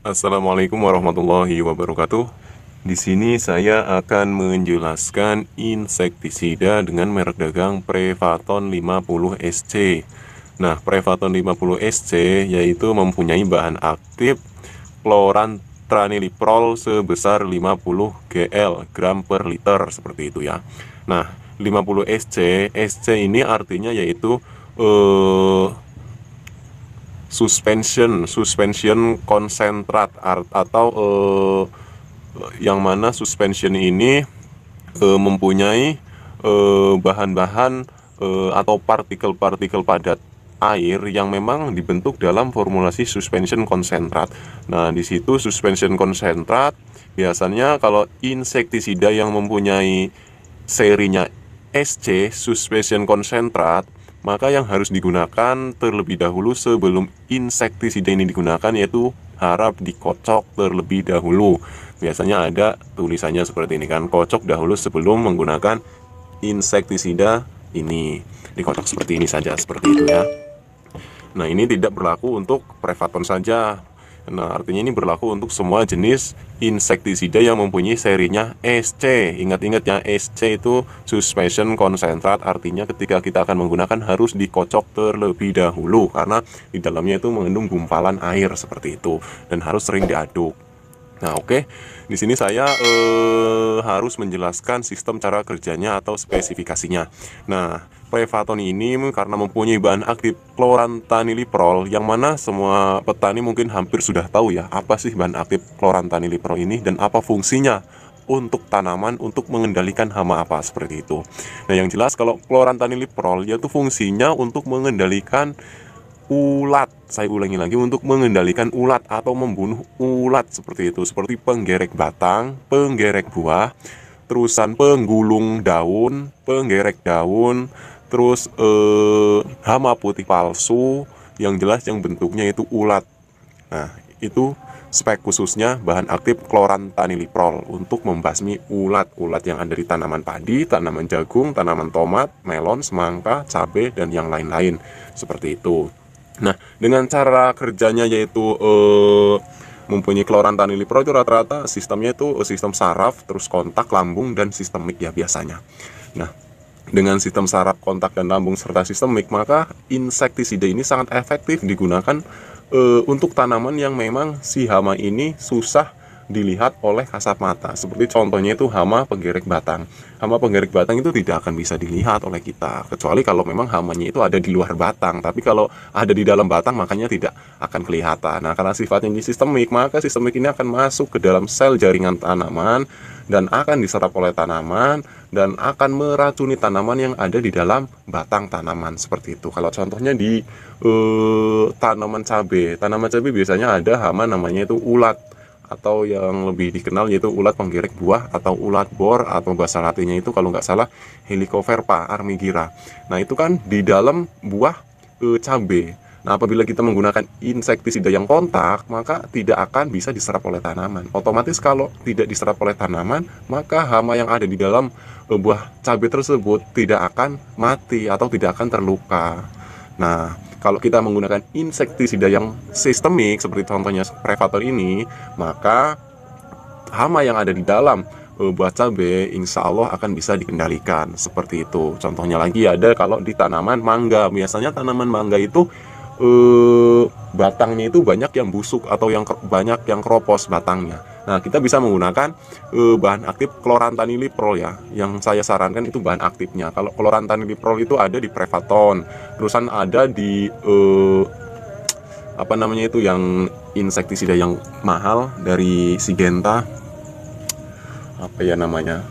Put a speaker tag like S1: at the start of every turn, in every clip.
S1: Assalamualaikum warahmatullahi wabarakatuh. Di sini saya akan menjelaskan insektisida dengan merek dagang Prevaton 50 SC. Nah, Prevaton 50 SC yaitu mempunyai bahan aktif tranilprol sebesar 50 GL gram per liter seperti itu ya. Nah, 50 SC, SC ini artinya yaitu eh suspension suspension konsentrat atau eh, yang mana suspension ini eh, mempunyai eh, bahan-bahan eh, eh, atau partikel-partikel padat air yang memang dibentuk dalam formulasi suspension konsentrat. Nah, di situ suspension konsentrat biasanya kalau insektisida yang mempunyai serinya SC suspension konsentrat maka yang harus digunakan terlebih dahulu sebelum insektisida ini digunakan yaitu harap dikocok terlebih dahulu. Biasanya ada tulisannya seperti ini kan, kocok dahulu sebelum menggunakan insektisida ini. Dikocok seperti ini saja, seperti itu ya. Nah, ini tidak berlaku untuk Prevaton saja. Nah, artinya ini berlaku untuk semua jenis insektisida yang mempunyai serinya SC. Ingat-ingat ya, SC itu suspension konsentrat artinya ketika kita akan menggunakan harus dikocok terlebih dahulu karena di dalamnya itu mengandung gumpalan air seperti itu dan harus sering diaduk. Nah, oke. Okay. Di sini saya eh, harus menjelaskan sistem cara kerjanya atau spesifikasinya. Nah, Prevaton ini karena mempunyai bahan aktif klorantaniliprol yang mana semua petani mungkin hampir sudah tahu ya apa sih bahan aktif klorantaniliprol ini dan apa fungsinya untuk tanaman untuk mengendalikan hama apa seperti itu. Nah, yang jelas kalau klorantaniliprol yaitu fungsinya untuk mengendalikan ulat. Saya ulangi lagi untuk mengendalikan ulat atau membunuh ulat seperti itu, seperti penggerek batang, penggerek buah, terusan penggulung daun, penggerek daun, terus eh, hama putih palsu yang jelas yang bentuknya itu ulat. Nah, itu spek khususnya bahan aktif kloran klorantaniliprol untuk membasmi ulat-ulat yang ada di tanaman padi, tanaman jagung, tanaman tomat, melon, semangka, cabai, dan yang lain-lain. Seperti itu. Nah, dengan cara kerjanya yaitu uh, mempunyai keluaran tani lipro itu rata-rata sistemnya itu eh, sistem saraf, terus kontak, lambung, dan sistemik ya biasanya. Nah, dengan sistem saraf, kontak, dan lambung serta sistemik, maka insektisida ini sangat efektif digunakan uh, untuk tanaman yang memang si hama ini susah dilihat oleh kasat mata. Seperti contohnya itu hama penggerek batang. Hama penggerek batang itu tidak akan bisa dilihat oleh kita, kecuali kalau memang hamanya itu ada di luar batang. Tapi kalau ada di dalam batang, makanya tidak akan kelihatan. Nah, karena sifatnya ini sistemik, maka sistemik ini akan masuk ke dalam sel jaringan tanaman dan akan diserap oleh tanaman dan akan meracuni tanaman yang ada di dalam batang tanaman seperti itu. Kalau contohnya di uh, tanaman cabai, tanaman cabai biasanya ada hama namanya itu ulat atau yang lebih dikenal yaitu ulat penggerek buah atau ulat bor atau bahasa latinnya itu kalau nggak salah Helicoverpa armigira. Nah itu kan di dalam buah e, cabai. Nah apabila kita menggunakan insektisida yang kontak maka tidak akan bisa diserap oleh tanaman. Otomatis kalau tidak diserap oleh tanaman maka hama yang ada di dalam e, buah cabe tersebut tidak akan mati atau tidak akan terluka. Nah, kalau kita menggunakan insektisida yang sistemik seperti contohnya Prevator ini, maka hama yang ada di dalam e, buah cabai insya Allah akan bisa dikendalikan seperti itu contohnya lagi ada kalau di tanaman mangga biasanya tanaman mangga itu eh, batangnya itu banyak yang busuk atau yang banyak yang keropos batangnya Nah, kita bisa menggunakan eh, bahan aktif klorantaniliprol ya. Yang saya sarankan itu bahan aktifnya. Kalau klorantaniliprol itu ada di Prevaton, terusan ada di eh, apa namanya itu yang insektisida yang mahal dari Sigenta. Apa ya namanya?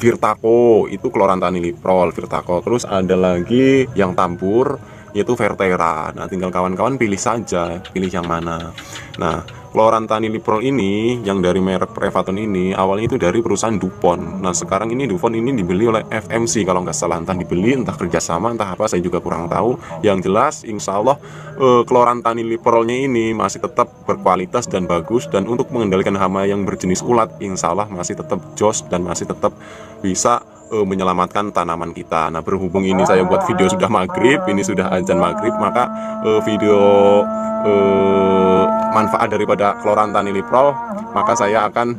S1: Virtaco itu klorantaniliprol, Virtaco. Terus ada lagi yang tambur yaitu Vertera. Nah, tinggal kawan-kawan pilih saja, pilih yang mana. Nah, Chlorantaniprol ini yang dari merek Prevaton ini awalnya itu dari perusahaan Dupont. Nah sekarang ini Dupont ini dibeli oleh FMC kalau nggak salah entah dibeli entah kerjasama entah apa saya juga kurang tahu. Yang jelas Insya Allah eh, Tani Chlorantaniprolnya ini masih tetap berkualitas dan bagus dan untuk mengendalikan hama yang berjenis ulat Insya Allah masih tetap jos dan masih tetap bisa uh, menyelamatkan tanaman kita. Nah, berhubung ini saya buat video sudah maghrib, ini sudah azan maghrib, maka uh, video uh, manfaat daripada kloran taniliprol, maka saya akan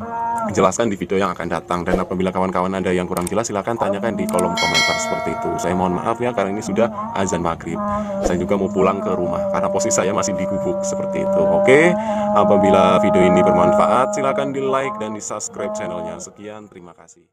S1: jelaskan di video yang akan datang. Dan apabila kawan-kawan ada yang kurang jelas, silahkan tanyakan di kolom komentar seperti itu. Saya mohon maaf ya, karena ini sudah azan maghrib. Saya juga mau pulang ke rumah, karena posisi saya masih di gubuk seperti itu. Oke, apabila video ini bermanfaat, silahkan di like dan di subscribe channelnya. Sekian, terima kasih.